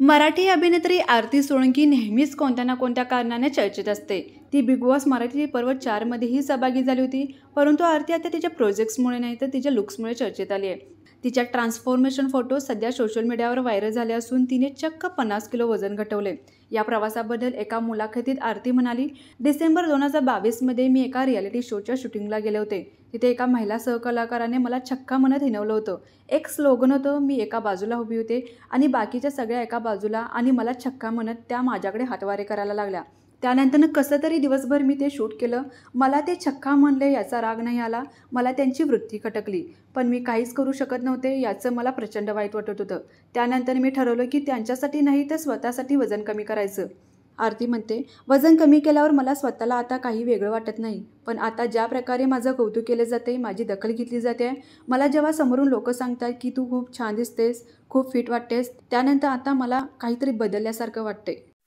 मराठी अभिनेत्री आरती सोळंकी नेहमीच कोणत्या ना कोणत्या कारणाने चर्चेत असते ती बिग बॉस मराठी पर्व चारमध्येही सहभागी झाली होती परंतु आरती आता तिच्या प्रोजेक्ट्समुळे नाही तर तिच्या लुक्समुळे चर्चेत आली आहे तिच्या ट्रान्सफॉर्मेशन फोटो सध्या सोशल मीडियावर व्हायरल झाले असून तिने चक्क पन्नास किलो वजन घटवले या प्रवासाबद्दल एका मुलाखतीत आरती म्हणाली डिसेंबर दोन हजार बावीसमध्ये मी एका रियालिटी शोच्या शूटिंगला गेले होते तिथे एका महिला सहकलाकाराने मला छक्का म्हणत हिनवलं होतं एक स्लोगन होतं मी एका बाजूला उभी होते आणि बाकीच्या सगळ्या एका बाजूला आणि मला छक्का म्हणत त्या माझ्याकडे हातवारे करायला लागल्या त्यानंतरनं कसं तरी दिवसभर मी ते शूट केलं मला ते छक्का म्हणले याचा राग नाही आला मला त्यांची वृत्ती खटकली पण मी काहीच करू शकत नव्हते याचं मला प्रचंड वाईट वाटत होतं त्यानंतर मी ठरवलं की त्यांच्यासाठी नाही तर स्वतःसाठी वजन कमी करायचं आरती म्हणते वजन कमी केल्यावर मला स्वतःला आता काही वेगळं वाटत नाही पण आता ज्या प्रकारे माझं कौतुक केलं जाते माझी दखल घेतली जाते मला जेव्हा समोरून लोक सांगतात की तू खूप छान दिसतेस खूप फिट वाटतेस त्यानंतर आता मला काहीतरी बदलल्यासारखं वाटतंय